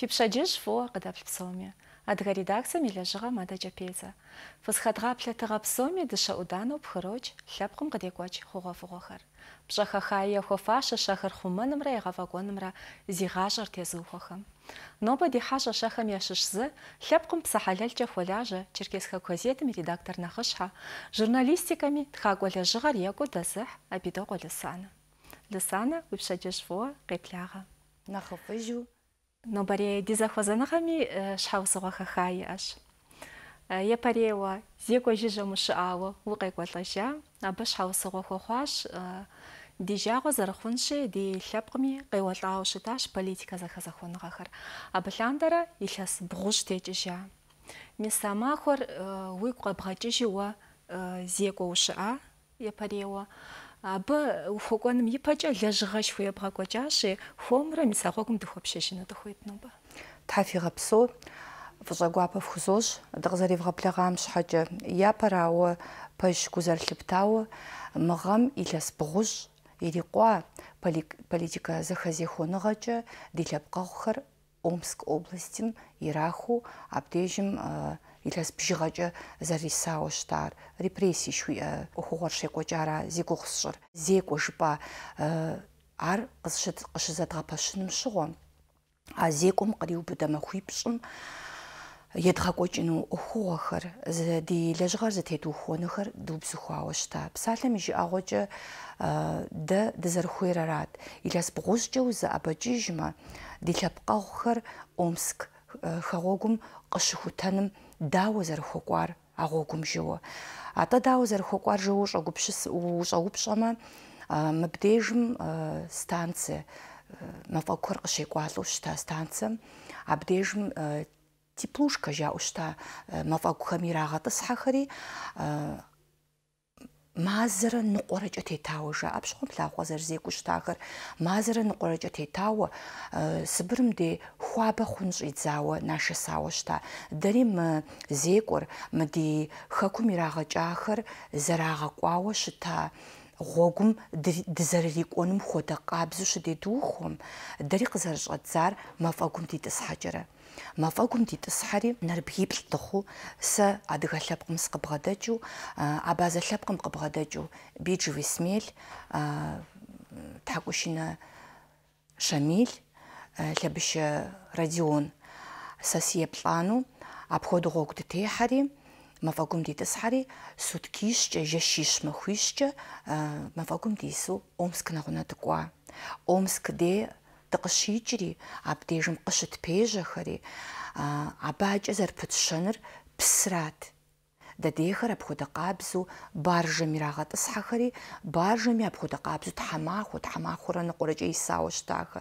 Фипшаджиш фо кадап псоми. Адга редакция миляжыга мада жапеза. Фысхатга аплятыга псоми дыша удану пхыроч хляпхым кадекуач хуга фугохар. Пшахахая хуфаша шахар хуманымра яга вагонымра зигажар тезухахам. Ноба дихаша шахам яшышзы хляпхым псахаляльча хуляжа черкесха газетами редактор нахышха журналистиками тхагуаляжыгар яку дазых абидо лысана. Лысана выпшаджиш фо кепляга. Нахыфыжу но баре дизахвазанахами э, шхаусуга хахай аш япарева э, зеква жижа мушаава укъекӏуэлӏэжа абы шхаусыгъуэ хуэхъуащ э, дижагъуэ зэрыхъунщи ди лъэпкъми къеуэлӏауэ щытащ политикэ зэхэзэхуэныгъэхэр. Абы лъандэрэ илъэс бгъущ текӏыжа. Мис а махуэр уигу къэбгъэкӏыжи Абы ухуэкӀуэным ипэкӀэ лэжьыгъэ жыхуебгъэкӀуэкӀащи, хуэмрэ мис а гъуэгум дыхуэпщэжыну дыхуейт нобэ. Тафигъэпсэу фӀыщӀэгуапэ фхузощ, дыкъызэревгъэблэгъам щхьэкӀэ. Япэрауэ пэжщ гузэрылъыптауэ мы гъэм илъэс бгъущ ирикъуа политикэ зэхэзехуэныгъэкӀэ ди лъэпкъэгъухэр Омск областьым ирахыу абдежым э, илъэс бжыгъэкӏэ зэрисауэ щытар, репрессий жыхуиӏэ ӏуэхугъуэр щекӏуэкӏара зи гугъу сщӏыр, зекӏуэ А э, ар къыщызэдгъэпэщыным щыгъуэ. А зекӏуэм къриубыдэ махуипщӏым едгъэкӏуэкӏыну ӏуэхугъуэхэр, ди лэжьыгъэр зэтедухуэнухэр дубзыхуауэ щыта. Псалъэм и жыӏэгъуэкӏэ э, дэ дызэрыхуейрэрат. Илъэс бгъущӏкӏэ узэӏэбэкӏыжмэ, ди лъэпкъэгъухэр Омск э, хэгъуэгум къыщыхутэным дауэ зэрыхуэкӀуар а гъуэгум жыуэ. АтӀэ дауэ зэрыхуэкӀуар жыуэ ущӀэгупщӀэмэ, мыбдежым станцэ мафӀэгухэр къыщекӀуалӀэу щыта станцием, абдежым теплушка жаӀэу щыта мафӀэгухэм ирагъэтӀысхьэхэри мазра нуқорачат етауша апшхомла хвазер зекуштахр мазра нуқорачат етау сбрмде хваба хунжицауа наша саушта дрим зекур мди хаку мирагачахр зарагакуауа шта гогум дзарликоним хота кабзу шдедухом дри кызаршат цар мафагум дитсхаджара мафагум дитсхари нарбхибл тоху са адыгаллапкъым сыкъыбгъэдэкӏыу абазалъапкъым къыбгъэдэкӏыу биджу исмел тхьакӏущынэ шамиль лъэбыщэ родион сэ сиеплӏанэу апхуэдэ гъуэгу дытехьэри мафӏэгум дитӏысхьэри суткищкӏэ, жэщищ махуищкӏэ мафӏэгум дису Омск нэгъунэ дыкӏуа. Омск де тқшичри абдежим қышит пежэхри абаче зэрпэтшэныр псрат да дехэр абхода къабзу баржэми рагъэтысхьэхри баржэми абхода къабзу тхьамахъу тхьамахъурэ ныкъорэкӏэ исауэщтахэ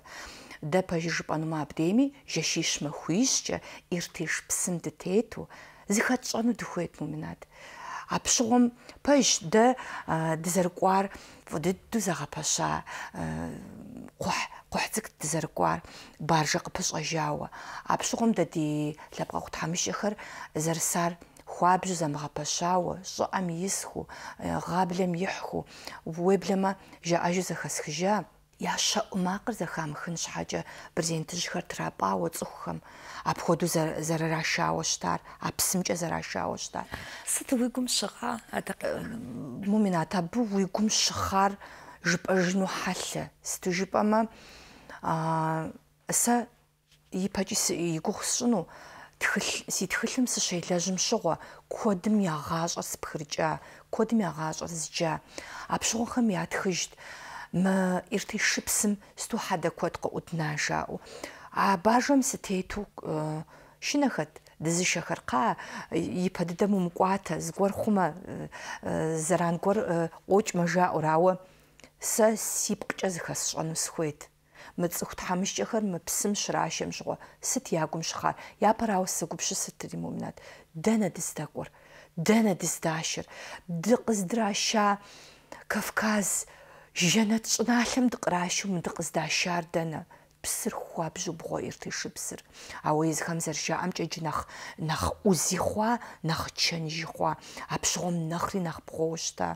да пэжыжыпӏэнумэ абдейми жэщищ мэхуищкӏэ иртыш псым дытету зыхэтщӏэну дыхуейт муминат აფშომ ფეშ და დეზერკვარ ვდე დუზაღაფაშა ყუჰ ყუჰცკ დეზერკვარ ბარჟი ყფშაჟაო აფშომ და დი ლაბყა ხთამიშხერ ზერსარ ხუაბჟ ზამღაფაშაო ზოამ ისხუ ღაბლემ იხუ ვუებლემა ჟაჟი ზახსხჟა яша умакыр захамхын шхажа презентэн шхэр трапау цуххэм апходу зарарашауштар апсымча зарашауштар сыт уйгум шыга э, ата мумина табу уйгум шхар жыпажну халла сыту жыпама а са ипачис игухсну тхэл сэтгэлэмс шилэжмшгоо кодым ягаашас бхэржа кодым ягаашас жа апшгохэм ятхыжт ერთი შიფსм сту ҳадакот қутнажау а бажом ситету шинахат дизи шахарқа ипадидам умқуата згорхума зарангор очмажа урау са сипқча захасшон схвит мыцхут хамишчахэр мыпсм шрашим шго сит ягум шха япарау сгупши ситрим умнат дэна дистакор дэна дистащер дикъздраша кавказ ჟანაც წნაალემ დყრაშ უმ დყს და შარდანა ფსრ ხუაბჟუ ბღო ერთი შიფსრ აუ ეს ხამზერშა ამჭეჯნახ ნახ უზიხვა ნახ ჩენჟიხვა აფშომ ნახრი ნახ ბღოშთა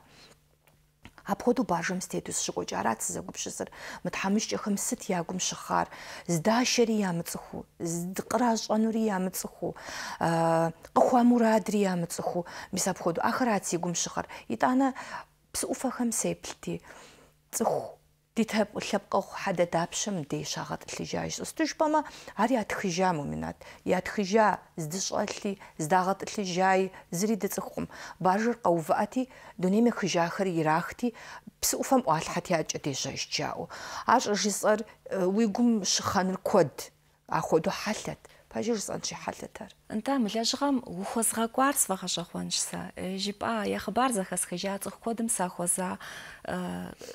აფხოდო ბაჟემ სტეტუს შეგოჭარაც ზეგუბშესერ მთამიშჭი ხმსით ياგუმ შხარ ზდაშერი ამწხუ ზდყრაშონური ამწხუ ყხვამურადრი ამწხუ მის აფხოდო ახრაც იგუმ შხარ იტანა ფსუფა ხმსეპლტი წხ დითებ ლაპყო ხადა დაფშმდი შაღად ლიჟაიშ უსტუშბამა არი ათხიჟა მომინათ ათხიჟა ზდშალი ზდაღად ლიჟაი ზრიდ წხყუმ ბაჟურ ყოვაათი დუნიმე ხიჟახრი ირახთი ფსუფამ ალხათი აჭდი ჟაიშჯაო აშ ჟისარ ვიგუმ შხანრ ქოდ ახოდო ჰალათ пажирсан шихалтар. Анта млажгам ухозгаквар свахашахваншса. Жипа я хабар захасхажацх кодым сахоза.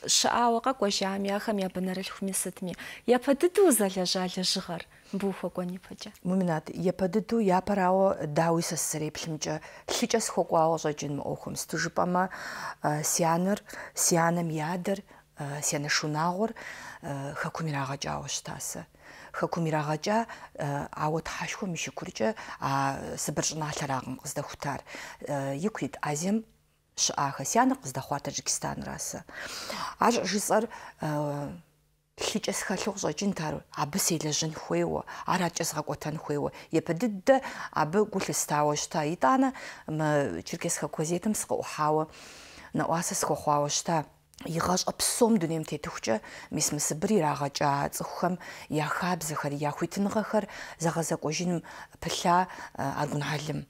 Шаауака кожам яхам я банарылхмисатми. Я падыду заляжали жгар. Бухокони пача. Муминат, я падыду я парао дауиса среплимча. Хичас хокуао жажин охум. Стужипама э, сианер, сианам ядер, э, сиана шунагор э, хакумирага жаоштаса. хөкүмирагаажа э, аут хашху мишикуржа а сбржнааларагам гызда хутар э, юкрит азим шаахасяна гызда хуа таджикистан расы аж жисар хичэс э, халугжо жин тар абы селэжин хуэо арачэс гакотан хуэо епэддэ абы гулэстао шта итана ма черкес хакозетым сқа ухао на оасас хохуао шта Игаш обсом дүнем тэтгч мис мис бри рагача зөхөм яхаб зөхөр яхутныгахэр загазак ожиным пла э, аргун халим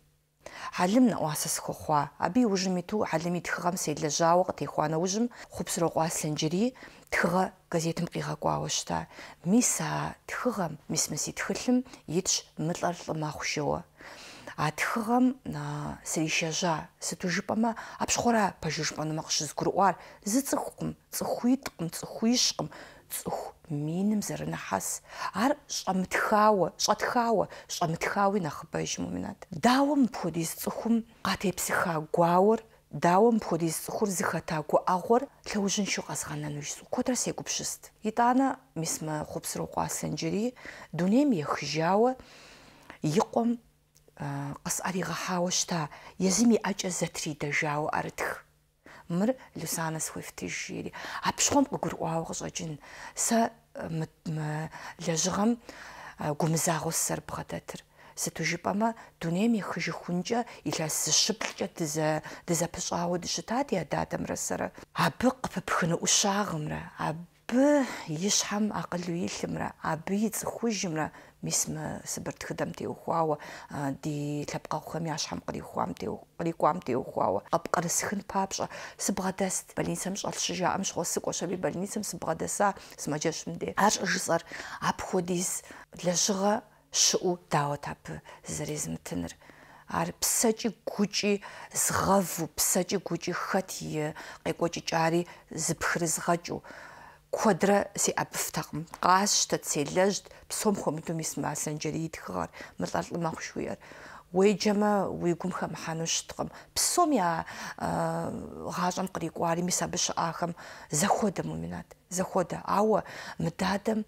халим уасас хохва аби ужими ту халими тхгам сележао тэхуана ужим хупсро гуаслен жири тхга газетым кыйгакуауышта миса тхгам мис мис тхэлэм идж мэлэрлэ махушио а тхыгъэм срищэжьа сытужыпӏэмэ апщхъуэрэ пэжыжыпӏэнумэ къыщызгурыӏуар зы цӏыхукъым цӏыхуитӏкъым цӏыхуищкъым цӏыху миным зэрынэхьэс ар щӏэмытхауэ щӏэтхауэ щӏэмытхауи нэхъыбэжым уминат дауэ мыпхуэдиз цӏыхум къатепсыха гуауэр дауэ мыпхуэдиз цӏыхур зыхэта гуӏэгъуэр лъэужьыншэу къэзгъэнэну ищӏу куэдрэ сегупщыст. ИтӀанэ мис мы хъупсыру къуасэнджэри дунейм ехыжауэ и къуэм къысӏэригъэхьауэ щыта езым и ӏэкӏэ зэтридэжауэ ӏэрытх. Мыр Люсанэ схуефтыж жери а пщхъуэм къыгурыӏуауэ къыщӏэкӏын. Сэ лэжьыгъэм гумызагъуэ сызэрыбгъэдэтыр. Сыту жыпӏэмэ, дунейм ехыжыхункӏэ илъэс зыщыплӏкӏэ дызэпыщӏауэ дыщытат я дадэмрэ сэрэ. Абы къыпыпхыну ӏущагъымрэ, абы и щхьэм акъылу илъымрэ, абы и мисма сбертхдамти ухуау ди тапкаухами ашхамкри ухуамти уқрикуамти ухуау апқарсхын папша сбгадас балинсам шалшжа амшхоссы кошаби балинсам сбгадаса смаджашмди аш жсар апходис лэшра шу даотап зризмтнер ар псачи гучи згаву псачи гучи хатье қекочи чари зпхризгачу куэдрэ сиӏэбыфтэкъым. Къащтэ, селэжьт, псом хуэмыдэу мис мазэнджэри итхыгъэр, мылӏэлӏы мэхъу жыхуиӏэр. Уеджэмэ, уи гум Псом я э, гъащӏэм кърикӏуари мис абы захода муминат, захода Ауэ мы иласи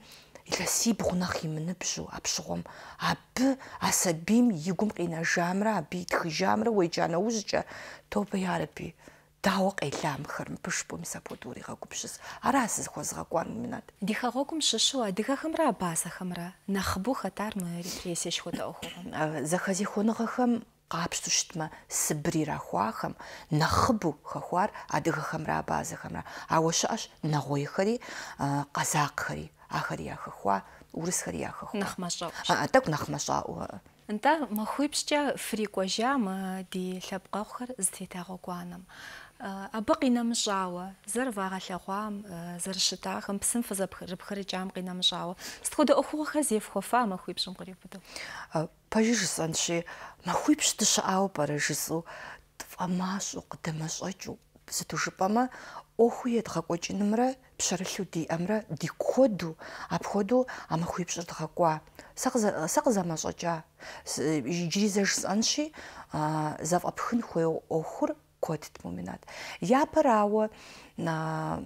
илъэсибгъу нэхъ имыныбжьу апщыгъуэм абы асабим игум и гум къинэжамрэ, абы итхыжамрэ уеджа нэужькӏэ тобэ дауэ къеламхэр мыбы жыпӀэм сапхуэду уригъэгупщыс. Ара сызыхуэзгъэкӀуар минат. Ди хэгъуэгум щыщу адыгэхэмрэ абазэхэмрэ нэхъыбэу хэтар мы репрессие щхуэдэ Ӏуэхугъуэм. Зэхэзихуэныгъэхэм къапщту щытмэ сыбыр ирахуахэм нэхъыбэу хэхуар адыгэхэмрэ абазэхэмрэ. Ауэ щыӀэщ нэгъуейхэри къэзакъхэри ахэри урысхэри яхэхуа. Нэхъ мэщӀэӀу. ТӀэкӀу нэхъ мэщӀэӀу. Нтӏэ махуипщкӏэ фрикӏуэжа мы ди абы къинэмыщӏауэ зэр вагъэлъэгъуам, зэрыщытахэм, псым фызэбгрыкӏам къинэмыщӏауэ сыт хуэдэ ӏуэхугъуэхэр зефхуэфа махуипщӏым кърикъутӏыу? Пэжи жысӏэнщи, махуипщ дыщыӏауэ пӏэрэ жысӏэу тфӏэмащӏэу къыдэмэщӏэкӏыу сыту жыпӏэмэ, ӏуэхуу едгъэкӏуэкӏынымрэ пщэрылъу диӏэмрэ ди куэду апхуэдэу а махуипщӏыр дгъэкӏуа. Сэ къызэмэщӏэкӏа. Иджыри зэжысӏэнщи, зэфӏэпхын хуейуэ ӏуэхур кодит муминат. Я на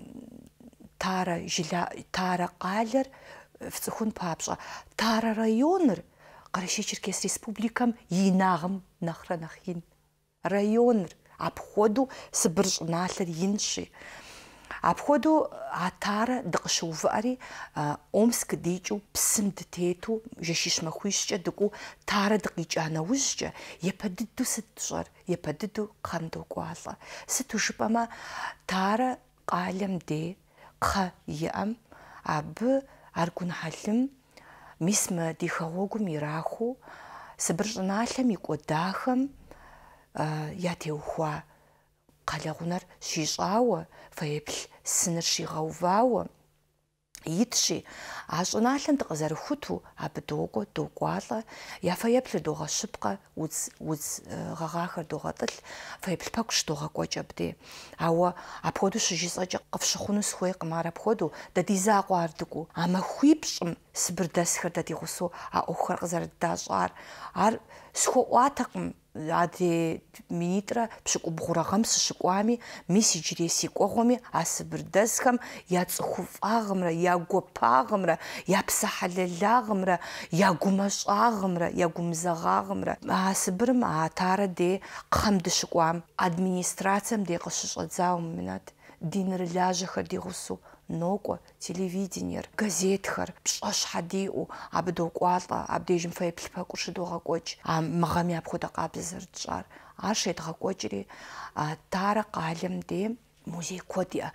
тара жила тара къалэр фцӏыхун э, папщӏэ. Тара районер, Кърыщи Черкес республикам и нагъым нэхърэ нэхъ ин. Районыр апхуэдэу Сыбыр აფხოდო ათარ დყშუვარი ომსკ დიჭუ ფსმდ თეთუ ჟეშიშ მხვისჭე დკუ თარ დყიჭანა უსჭე ეფადიდუ სეთშარ ეფადიდუ ყანდო ყალა სეთუ შპამა თარ ყალემ დე ხა იამ აბ არგუნ ჰალიმ მისმ დიხოგუ მირახუ სებრჟნალემ იკო დახამ ა ياتი უხვა къалэгъунэр щищӏауэ, фэеплъ сыныр щигъэувауэ итщи а щӏыналъэм дыкъызэрыхуту абы докӏуэ, докӏуалӏэ, яфэеплъу догъэщыпкъэ, удз удз гъэгъахэр догъэтӏылъ, фэеплъ пэкӏущ догъэкӏуэкӏ абдей. Ауэ апхуэдэу щыжысӏэкӏэ къыфщыхъуну сыхуейкъым ар апхуэдэу, дэ ди закъуэ ар дыкӏуэу. А махуипщӏым сыбырдэсхэр дэ ди гъусэу а ӏуэхухэр къызэрыддащӏар. Ар схуэӏуатэкъым ади минитӏрэ пщыкӏубгъурагъэмсэ щыкӏуами, мис иджырей си кӏуэгъуэми а сыбырдэсхэм я цӏыхуфӏагъымрэ, я гуапагъымрэ, я псэхьэлэлагъымрэ, я гумэщӏагъымрэ, я гумызэгъагъымрэ а сыбырым атарэ де кхъэм дыщыкӏуам администрацием де къыщыщӏэдзауэ мынат, ди нэрылажьэхэр ди нокӏуэ телевидениер, газетхар пщӏэ щхьэдиӏэу абдокӏуалӏэ, абдежым фэеплъыпэкӏур а мыгъэм я апхуэдэ къабзэ зэрытщӏар. Ар щедгъэкӏуэкӏри, тарэ къалэм дей музей куэд иӏэ.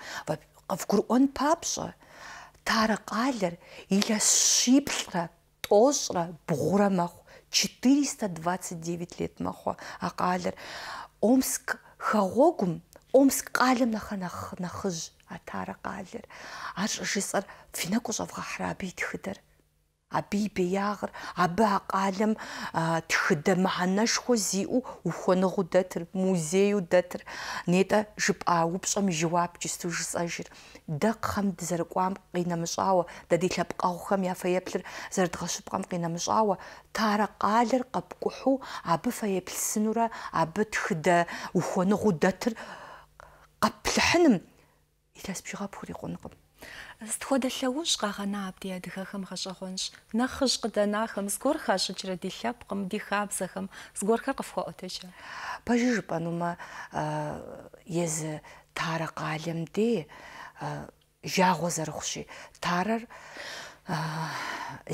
Къывгурыӏуэн папщӏэ, тарэ къалэр илъэсщиплӏрэ, тӏощӏрэ, бгъурэ мэхъу. 429 лет маху а къалэр. Омск хэгъуэгум Омск къалэм нэхъ нэхъ нэхъыжь атара къалэр. Ар жысӏэр финэкӏуэ щӏэвгъэ хьэрабий тхыдэр. Абы и беягъыр, абы а къалэм тхыдэ мыхьэнэшхуэ зиӏэу ухуэныгъуу дэтыр, музею дэтыр, нетӏэ жыпӏа упщӏэм и жэуап джысту жысӏэжыр. Дэ кхъэм дызэрыкӏуам къинэмыщӏауэ, дэ ди лъэпкъэгъухэм я фэеплъыр зэрыдгъэщыпкъэм къинэмыщӏауэ, тарэ къалэр къэпкӏухьу абы фэеплъсынурэ, абы тхыдэ ухуэныгъуу дэтыр къэплъыхьыным илъэс бжыгъэпури хъунукъым. Сытхуэдэ лъэужь къагъэна ди адыгэхэм гъэщӀэгъуэнщ. Нэхъыжь къыдэнахэм зыгуэр хащӀыкӀрэ ди лъэпкъым, ди хабзэхэм зыгуэрхэр къыфхуэӀуэтэкӀэ. Пэжи жыпӀэнумэ езы тарэ къалэм де жагъуэ зэрыхъущи, тарэр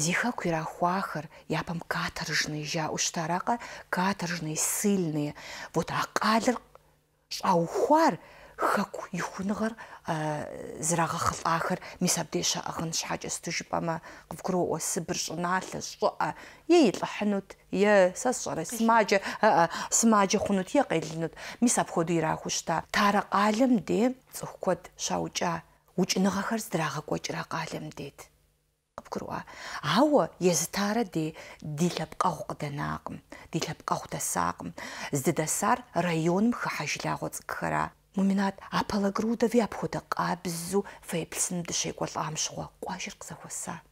зи хэку ирахуахэр, япэм каторжные жаӀэу щытаракъэ, каторжные, ссыльные. Вот а къалэр щӀаухуар – хак юхунгаар зэрагах ахэр мис абдэша ахын шааж стужбама гвкру ос биржнаал шуа ей лахнут я сасара смаж смаж хунут я гайлнут мис абход ирахушта тара галам де зөвхөд шаужа үжнэгахэр зэрагаг гожра галам дэд гвкруа аава язтара де дилаб гах гданаагм дилаб гах тасаагм зддасар район мхэ хажлагоц гэхара муминат апалагруда вяпхуда қабзу фэйплсэм дэшэг бол аамшгуа гуашир къзахуаса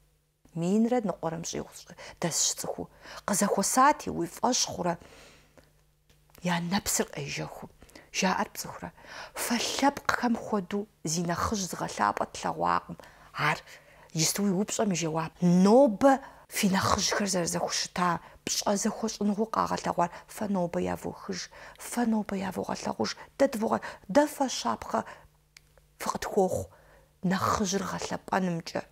минрад нуқорамши юқсэ дасшцэху къзахуасати уи фашхура я напсэр къежэху жаӏэр бзыхурэ фэлъэпкъхэм хуэдэу зи нэхъыжь зыгъэлъапӏэ тлъэгъуакъым ар Если вы упсам жива, ноб финахшхэр зэрзэхш та пшазэхш нухугагалагуар фаноба явухш фаноба явугалагуш тэтвуга дафа шапха фэгтхох нахжир галапанымжэ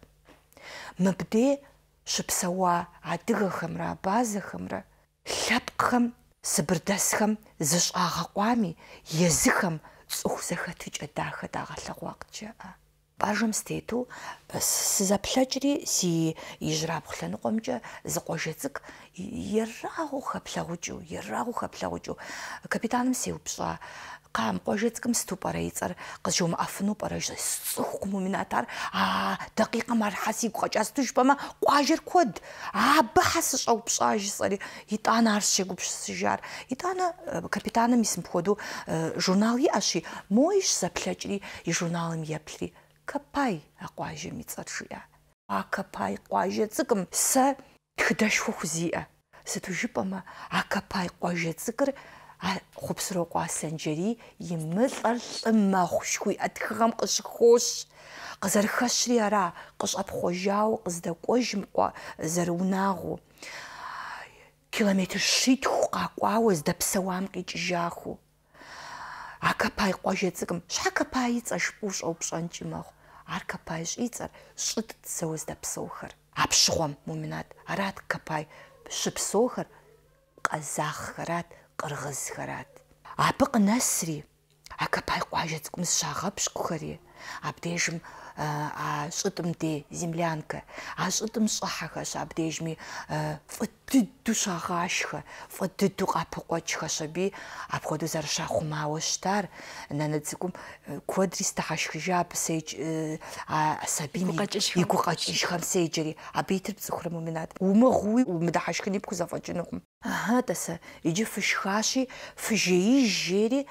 мыбдэ шыпсауа адыгэхэмрэ базэхэмрэ лъэпкъхэм сыбырдэсхэм зышӏагъэкъуами езыхэм цӏыху зэхэтыкӏэ дахэ дагъэлъэгъуакъкӏэ პარჟემსტეთუ სიზაფლაჭრი სი იჟრაფხლენ ყომჭა ზყოჟეცკ იერაღუ ხაფლაღუჭუ იერაღუ ხაფლაღუჭუ კაპიტანმ სიუფსა ყამ ყოჟეცკმ სტუპარე იწარ ყჟომ აფნუ პარაჟა სწუხ მუმინატარ ა დაკიყა მარხასი ყოჭას თუშპამა ყვაჟერ ქოდ აბახას შოუფსაჟი წარი იტან არ შეგუფსიჟარ იტან კაპიტანმ ისმ ხოდუ ჟურნალი აში მოიშ საფლაჭრი ჟურნალი მიაფლი აკაფაი აყვაჟი მიწაშია აკაფაი ყვაჟე ძგმ სა თდაშხუხზია სეთუ ჟიპამა აკაფაი ყვაჟე ძგრ ა ხუბსრო ყვასენჯერი იმლალმა ხშხუი ათხამ ყშხოშ ყზარ ხაშრი არა ყშაფ ხოჟაო ყზდა ყოჟმ ყვა ზრუნაღო კილომეტრ შით ყაყვავეს და ფსოამ ყიჭჟახო აკაფაი ყვაჟე ძგმ შაკაფაი წაშ პუშო პშანჭი მახო ар капай шыт щӏы дыдзэуэ здэпсэухэр. Апщыгъуэм умынат, арат капай щыпсэухэр къэзаххэрат, къргъызхэрат. Абы къынэсри, а капай къуажэ цӏыкӏум зыщагъэпщкӏухэри, абдежим Э, а щӏытӏым де землянка, а щӏытӏым щӏыхьэхэщ абдежми э, фӏы дыдэу щагъашхэ, фӏы дыдэу къапыкъуэкӏхэщ аби апхуэдэу зэрыщахъумауэ щытар нанэ цӏыкӏум э, куэдри стыхьэшхыжа абы сейдж сабийм и гукъэкӏыжхэм седжэри абы итыр пцӏыхурэ умынат. Умыгъуи умыдыхьэшхыни пхузэфӏэкӏынукъым. Аха, таса, иджи фышхаши, фыжеи жери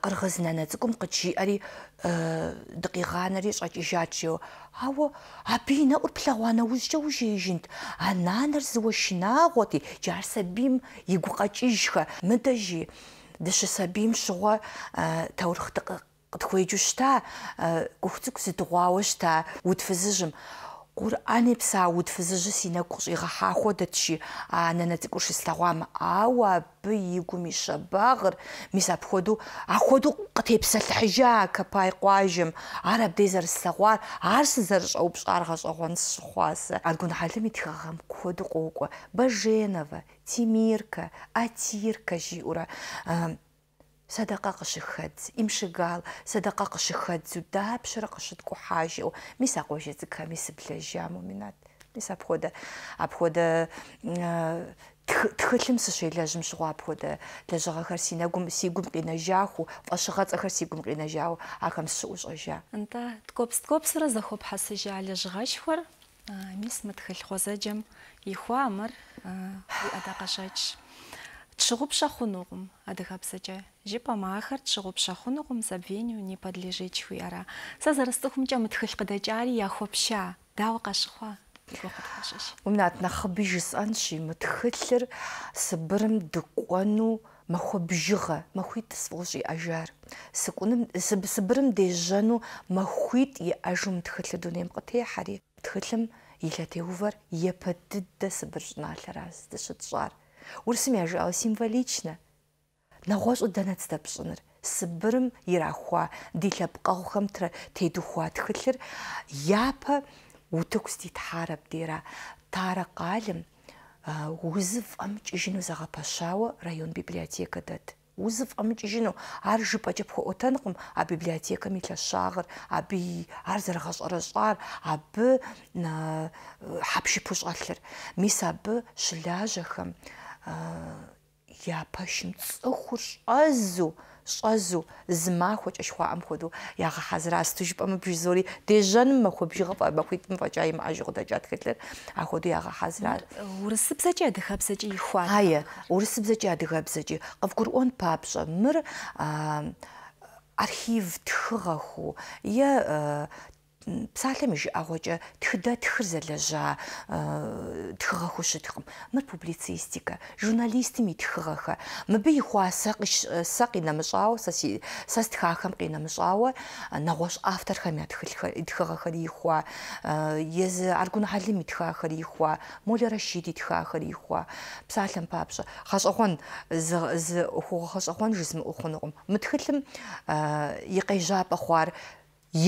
кыргыз нана цыкум кычиари дыкыганари шачижачио. Ау, абина урплауана узча ужежинт. Ананар зуашинагъоти, джар сабим игу качижха, мыдажи. Дэши сабим шуга э, таурхтыкы къытхуеджу шта, кухцык э, зыдыгъуауэ шта, утфызыжым. Гурӏани псауд фызыжьыс и нэгу къыщӏигъэхьа хуэдэтщи, а нанэ цӏыкӏур шислъэгъуам, ауэ абы и гум и щэбагъыр, мис апхуэдэу апхуэдэу къытепсэлъыхьыжа Капай къуажэм, ар абдей зэрыслъэгъуар, ар сызэрыщӏэупщӏар гъэщӏэгъуэнщ Атирка садақа къыщыхэдз, имшыгал садақа къыщыхэдзу, дапщэрэ къыщыткӀухьажьэу, мис а къуэжэдзыхэми Мис апхуэдэ апхуэдэ э, си нэгум си гум къинэжахыу, фӀэщыгъэцӀэхэр си гум ахэм сыщыӀущӀэжа. НтӀэ ткӀуэпс ткӀуэпсрэ зэхуэпхьэсыжа лэжьыгъэшхуэр э, мис жипамахэр тщыгъупщэхъунукъым зэбвению не подлежит жыхуiӏэрэ сэ зэрыстӏыхумкӏэ мы тхылъ къыдэкӏари дау дауэ къэщыхъуа Умнат нэхъыбы жысӏэнщ мы Сыбырым дыкӏуэну махуэбжыгъэ, махуит сфӏыгъу ажар Сыкӏуным Сыбырым дежьэну махуитӏ иӏэжым тхылъыр дунейм къытехьэри тхылъым илъэтеувэр епэ дыдэ Сыбыр щӏыналъэращ зыщытщӏар. Урысым яжыӏэу символично – нагоош удаанацтай бишнэр сбрм ирахуа дилаб гавхамтра тэдүхуа тэгэхээр япа үтгсти таараб дира тара галим үзв амч ижину зага пашау район библиотекадат узв амч ижину ар жипачап хотанкъым а библиотекам илъашагъыр аби ар зэрыгъэщӏэрэщӏар абы э, хьэпши пущӏэлъыр мис абы щылажьэхэм япэщым цӏыхур щӏэзу щӏэзу зы махуэкӏэ жыхуаӏэм хуэдэу ягъэхьэзыра сту жыпӏэмэ бжызори дежьэным махуэбжыгъэ махуитӏым фӏэкӏа имыӏэжу къыдэкӏат Гитлер апхуэдэу ягъэхьэзыра. Урысыбзэкӏи адыгэбзэкӏи ихуа. Ае, урысыбзэкӏи адыгэбзэкӏи къыфгурыӏуэн папщӏэ мыр архив тхыгъэху е э, псалъэм и жыӀэгъуэкӀэ тхыдэ тхыр зэлэжьа э, тхыгъэ хущытхъым. Мыр публицистикэ, журналистым и тхыгъэхэ. Мыбы и хъуа сэ э, къинэмыщӀауэ, сэ стхахэм къинэмыщӀауэ э, нэгъуэщӀ авторхэм я тхыгъэхэр и хъуа, езы ез аргун тхахэр и хъуа, Молэ Рашид и тхахэр и хъуа. Псалъэм папщӀэ. ГъэщӀэгъуэн зы хъугъэ гъэщӀэгъуэн жызмыӀу хъунукъым. Мы тхылъым и къежьапӀэ хъуар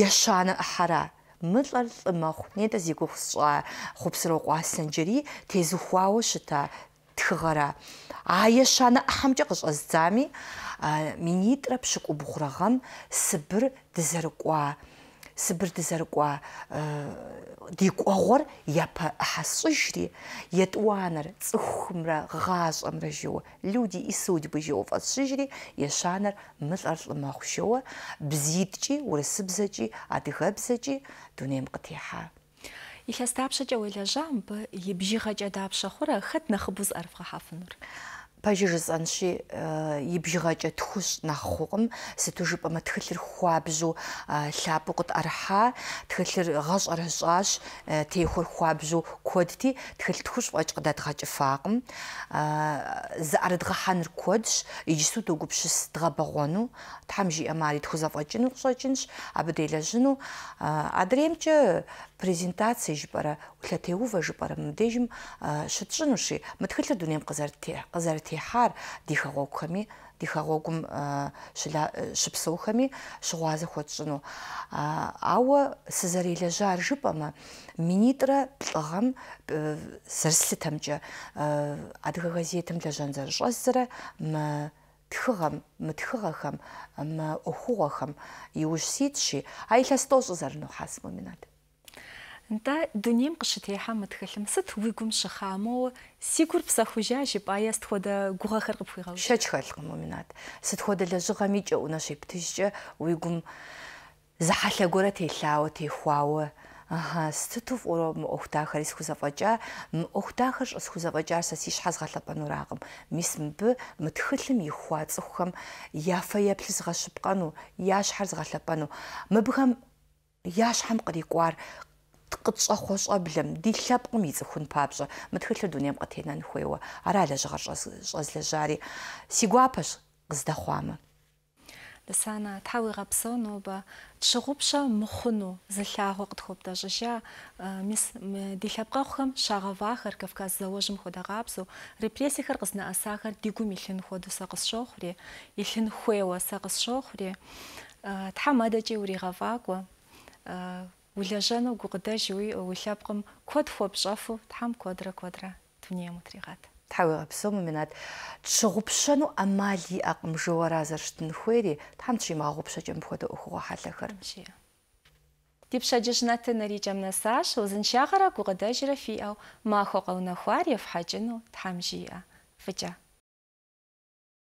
ещанэ ӏыхьэра мылӏэр лӏы мэхъу нетӏэ қуасын жүрі тезі хъупсырэ къуасэнджэри тезыхуауэ щыта тхыгъэра. А ещанэ ӏыхьэмкӏэ къыщӏэздзами шық пщыкӏубгъурэ сібір сыбыр қуа. سبرد زرقوا ديك أغور يبا حسجري يتوانر تخمرا غاز أمرا جوا لودي إسود بجوا فسجري يشانر مثل ما خشوا بزيدجي ورسبزجي أدغبزجي دونيم قطيحة يخستابشة جوالا جامب يبجي غاجة دابشة خورا خدنا خبوز أرفغا حافنر пажирс анши э, ибжигача тхус наххугм сэтүжип ама тхэлэр хуабзу э, лабугт арха тхэлэр гаш архаш э, тэхур хуабзу кодти тхэл тхус вач гадат хач фагм за ардга ханр кодш ижсу дугупшс дга багону тамжи амари тхузав ажину шочинш абделажину адремче презентация жбара улатеува жбара мдежим шатшинуши мтхэлэр дүнем казар те казар те къихьар ди хэгъэгухэми ди хэгъэгум Ауа э, э, щыгъуазэ хуэтщӏыну. жаар сызэрелэжьар жыпӏэмэ, минитӏрэ лӏыгъэм э, зэрыслъытэмкӏэ адыгэ газетым жанзар зэрыщӏэздзэрэ мы тхыгъэм, мы мы а Нта дүним гышт я хамт хэлмсэт хүгүм шахаму сигур псахужаж баяст хода э, гуга харгып хуйгав. Шач халгым минат. Сэт хода лежга мич уна шиптэж үйгүм захалагура тэллаау тэхуау. Аха, стутуф уром ухтахар исхузаважа, ухтахар исхузаважа сасиш хазгалапанураагым. Мисмб мтхэлэм ихуа цухам яфа яплсгашпгану, яш харзгалапану. Мбхам яш хам кырикуар къытщӀэхъуэщӀэблэм, ди лъэпкъым и цӀыхун папщӀэ, мы тхылъыр дунейм къытенэн хуейуэ. Аралэ жьыгъэр щӀэзлэжьари. Си гуапэщ къыздэхъуамэ. Дысана тхьауи гъэпсэу нобэ тщыгъупщэ мыхъуну зы лъагъуэ къытхуэбдэщӀыжа мис ди лъэпкъэгъухэм щагъэвахэр Кавказ заужьым хуэдэгъапсэу репрессиехэр къызнэӀэсахэр ди гум илъын хуэдэу сэ къысщохъури, илъын хуейуэ сэ къысщохъури, тхьэмэдэкӀи уригъэвакӀуэ улажану гугдажуи улапкам код хобжафу там квадра квадра туния мутригат тауга псом минат чгупшану амали акм жуаразарштын хуэри там чи магупшажэм бходо ухуга халахэр Дипшаджишната наричам насаш, узынчагара гугадажира фиау, махо гавнахуар ев хаджину тамжия. Фыджа.